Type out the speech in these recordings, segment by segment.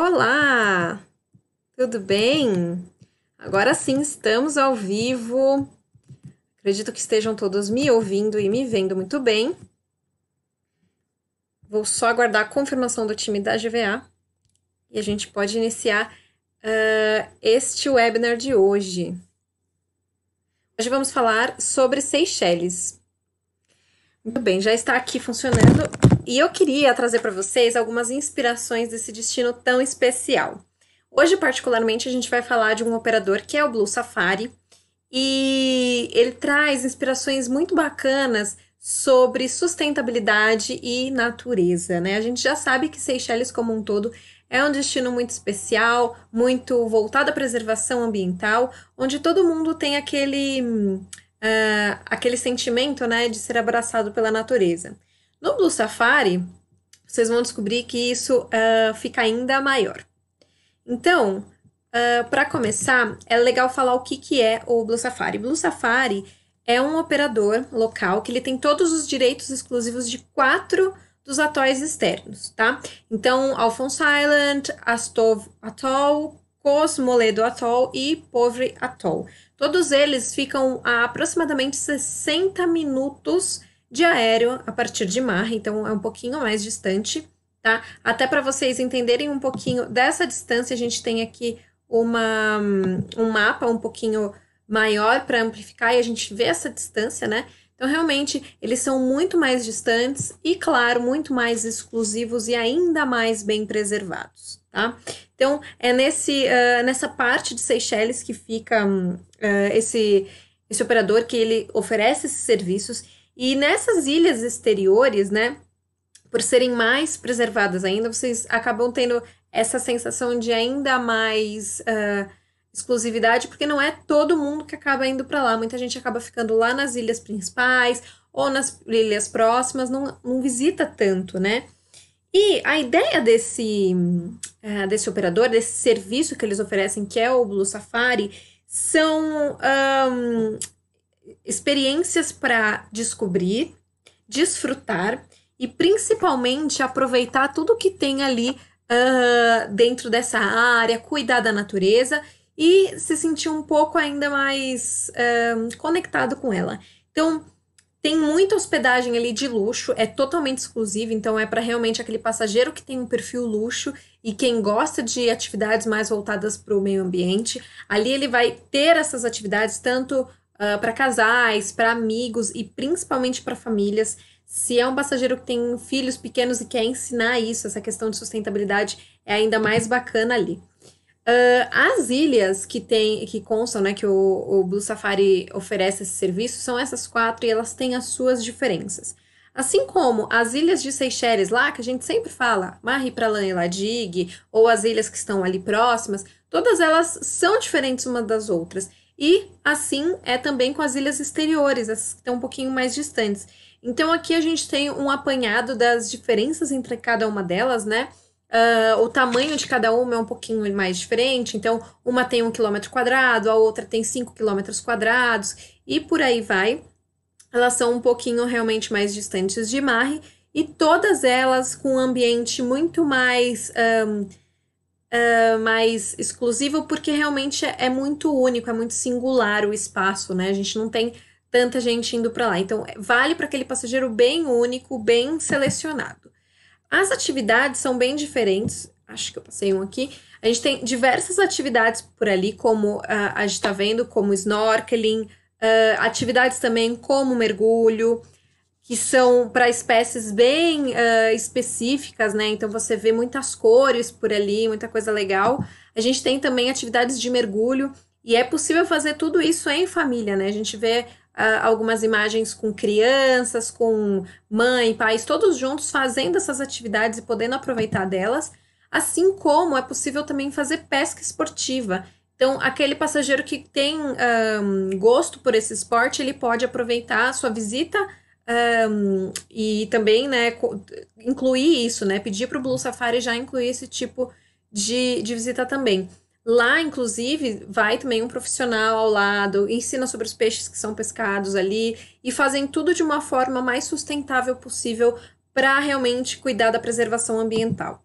Olá, tudo bem? Agora sim, estamos ao vivo. Acredito que estejam todos me ouvindo e me vendo muito bem. Vou só aguardar a confirmação do time da GVA e a gente pode iniciar uh, este webinar de hoje. Hoje vamos falar sobre Seychelles. Muito bem, já está aqui funcionando e eu queria trazer para vocês algumas inspirações desse destino tão especial. Hoje, particularmente, a gente vai falar de um operador que é o Blue Safari e ele traz inspirações muito bacanas sobre sustentabilidade e natureza, né? A gente já sabe que Seychelles como um todo é um destino muito especial, muito voltado à preservação ambiental, onde todo mundo tem aquele hum, uh, aquele sentimento né, de ser abraçado pela natureza. No Blue Safari, vocês vão descobrir que isso uh, fica ainda maior. Então, uh, ah, para começar, é legal falar o que, que é o Blue Safari. Blue Safari é um operador local que ele tem todos os direitos exclusivos de quatro dos atóis externos, tá? Então, Alphonse Island, Astov Atoll, Cosmoledo Atoll e Povre Atoll. Todos eles ficam a aproximadamente 60 minutos de aéreo a partir de mar, então é um pouquinho mais distante, tá? Até para vocês entenderem um pouquinho dessa distância, a gente tem aqui uma, um mapa um pouquinho maior para amplificar e a gente vê essa distância, né? Então, realmente, eles são muito mais distantes e, claro, muito mais exclusivos e ainda mais bem preservados. Tá? Então, é nesse, uh, nessa parte de Seychelles que fica um, uh, ah, esse, esse operador que ele oferece esses serviços. E nessas ilhas exteriores, né, por serem mais preservadas ainda, vocês acabam tendo essa sensação de ainda mais uh, exclusividade, porque não é todo mundo que acaba indo para lá. Muita gente acaba ficando lá nas ilhas principais ou nas ilhas próximas, não, não visita tanto, né? E a ideia desse ah, desse operador, desse serviço que eles oferecem, que é o Blue Safari, são um, experiências para descobrir, desfrutar e principalmente aproveitar tudo que tem ali uh, dentro dessa área, cuidar da natureza e se sentir um pouco ainda mais uh, conectado com ela. Então, tem muita hospedagem ali de luxo, é totalmente exclusivo então é para realmente aquele passageiro que tem um perfil luxo e quem gosta de atividades mais voltadas para o meio ambiente. Ali ele vai ter essas atividades tanto uh, ah, para casais, para amigos e principalmente para famílias. Se é um passageiro que tem filhos pequenos e quer ensinar isso, essa questão de sustentabilidade, é ainda mais bacana ali. Uh, as ilhas que tem, que constam, né, que o, o Blue Safari oferece esse serviço são essas quatro e elas têm as suas diferenças. Assim como as ilhas de Seychelles lá, que a gente sempre fala, Marie Pralan e Ladig, ou as ilhas que estão ali próximas, todas elas são diferentes umas das outras. E assim é também com as ilhas exteriores, as que estão um pouquinho mais distantes. Então aqui a gente tem um apanhado das diferenças entre cada uma delas, né? Uh, o tamanho de cada uma é um pouquinho mais diferente, então uma tem um quilômetro quadrado, a outra tem cinco quilômetros quadrados e por aí vai. Elas são um pouquinho realmente mais distantes de Marre e todas elas com um ambiente muito mais, um, uh, mais exclusivo, porque realmente é, é muito único, é muito singular o espaço, né? A gente não tem tanta gente indo para lá, então vale para aquele passageiro bem único, bem selecionado. As atividades são bem diferentes. Acho que eu passei um aqui. A gente tem diversas atividades por ali, como uh, a gente está vendo, como snorkeling, uh, atividades também como mergulho, que são para espécies bem uh, específicas, né? Então você vê muitas cores por ali, muita coisa legal. A gente tem também atividades de mergulho. E é possível fazer tudo isso em família, né? A gente vê uh, algumas imagens com crianças, com mãe, pais, todos juntos fazendo essas atividades e podendo aproveitar delas. Assim como é possível também fazer pesca esportiva. Então, aquele passageiro que tem um, gosto por esse esporte, ele pode aproveitar a sua visita um, e também né, incluir isso, né? Pedir para o Blue Safari já incluir esse tipo de, de visita também. Lá, inclusive, vai também um profissional ao lado, ensina sobre os peixes que são pescados ali e fazem tudo de uma forma mais sustentável possível para realmente cuidar da preservação ambiental.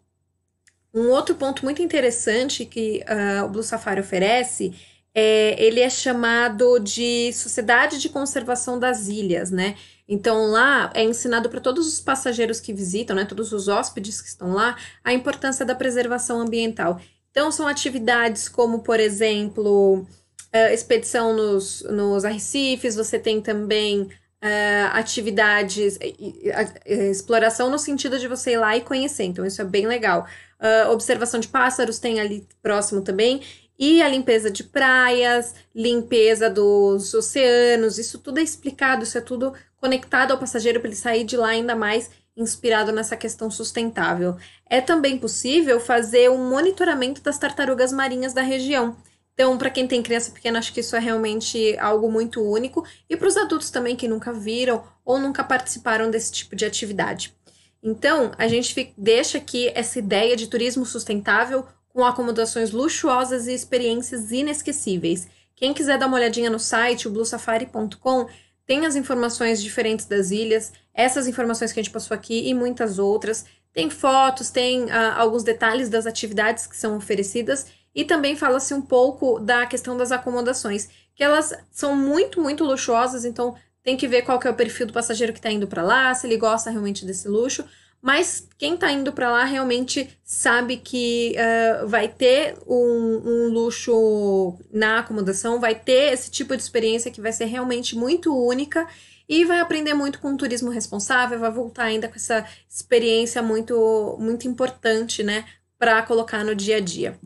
Um outro ponto muito interessante que uh, o Blue Safari oferece é ele é chamado de Sociedade de Conservação das Ilhas, né? Então lá é ensinado para todos os passageiros que visitam, né, todos os hóspedes que estão lá, a importância da preservação ambiental. Então, são atividades como, por exemplo, uh, expedição nos, nos arrecifes, você tem também uh, atividades, eh, exploração no sentido de você ir lá e conhecer, então isso é bem legal. Uh, observação de pássaros tem ali próximo também. E a limpeza de praias, limpeza dos oceanos, isso tudo é explicado, isso é tudo conectado ao passageiro para ele sair de lá ainda mais inspirado nessa questão sustentável. É também possível fazer um monitoramento das tartarugas marinhas da região. Então, para quem tem criança pequena, acho que isso é realmente algo muito único e para os adultos também que nunca viram ou nunca participaram desse tipo de atividade. Então, a gente deixa aqui essa ideia de turismo sustentável com acomodações luxuosas e experiências inesquecíveis. Quem quiser dar uma olhadinha no site, o bluesafari.com, tem as informações diferentes das ilhas, essas informações que a gente passou aqui e muitas outras. Tem fotos, tem uh, alguns detalhes das atividades que são oferecidas e também fala-se um pouco da questão das acomodações, que elas são muito, muito luxuosas, então tem que ver qual que é o perfil do passageiro que está indo para lá, se ele gosta realmente desse luxo, mas quem está indo para lá realmente sabe que uh, vai ter um, um, luxo na acomodação, vai ter esse tipo de experiência que vai ser realmente muito única e vai aprender muito com o turismo responsável, vai voltar ainda com essa experiência muito muito importante, né, para colocar no dia a dia.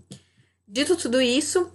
Dito tudo isso,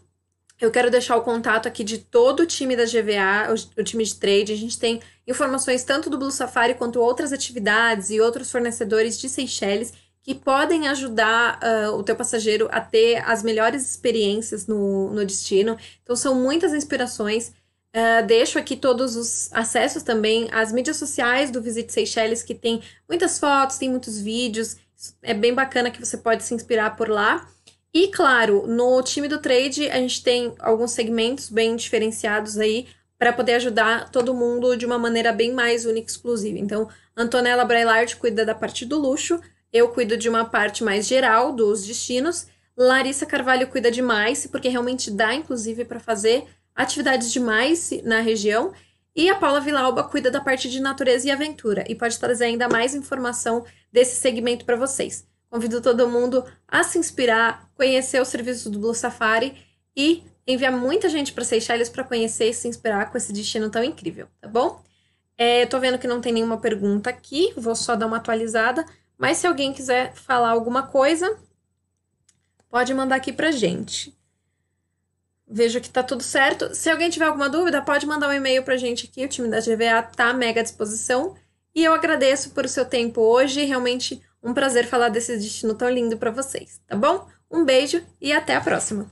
eu quero deixar o contato aqui de todo o time da GVA, o, time de trade. A gente tem informações tanto do Blue Safari quanto outras atividades e outros fornecedores de Seychelles que podem ajudar uh, o teu passageiro a ter as melhores experiências no, no destino. Então, são muitas inspirações. Uh, deixo aqui todos os acessos também às mídias sociais do Visit Seychelles, que tem muitas fotos, tem muitos vídeos. É bem bacana que você pode se inspirar por lá. E claro, no time do trade a gente tem alguns segmentos bem diferenciados aí para poder ajudar todo mundo de uma maneira bem mais única e exclusiva. Então, Antonella Brailard cuida da parte do luxo, eu cuido de uma parte mais geral dos destinos, Larissa Carvalho cuida de mais, porque realmente dá inclusive para fazer atividades demais na região. E a Paula Vilauba cuida da parte de natureza e aventura e pode trazer ainda mais informação desse segmento para vocês. Convido todo mundo a se inspirar, conhecer o serviço do Blue Safari e enviar muita gente para Seychelles para conhecer e se inspirar com esse destino tão incrível, tá bom? É, tô vendo que não tem nenhuma pergunta aqui, vou só dar uma atualizada, mas se alguém quiser falar alguma coisa, pode mandar aqui pra gente. Vejo que tá tudo certo. Se alguém tiver alguma dúvida, pode mandar um e-mail pra gente aqui, o time da GVA tá mega à disposição. E eu agradeço por seu tempo hoje, realmente um prazer falar desse destino tão lindo para vocês, tá bom? Um beijo e até a próxima!